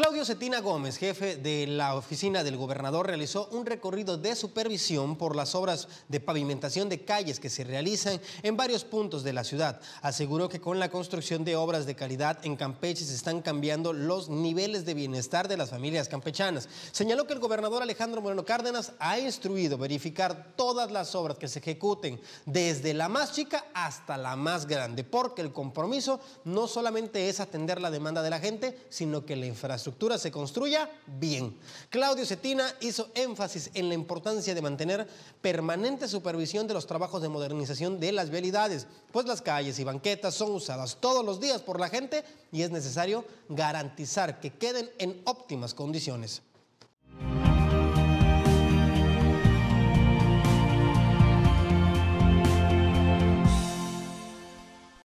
Claudio Cetina Gómez, jefe de la oficina del gobernador, realizó un recorrido de supervisión por las obras de pavimentación de calles que se realizan en varios puntos de la ciudad. Aseguró que con la construcción de obras de calidad en Campeche se están cambiando los niveles de bienestar de las familias campechanas. Señaló que el gobernador Alejandro Moreno Cárdenas ha instruido verificar todas las obras que se ejecuten, desde la más chica hasta la más grande, porque el compromiso no solamente es atender la demanda de la gente, sino que la infraestructura se construya bien. Claudio Cetina hizo énfasis en la importancia de mantener permanente supervisión de los trabajos de modernización de las vialidades, pues las calles y banquetas son usadas todos los días por la gente y es necesario garantizar que queden en óptimas condiciones.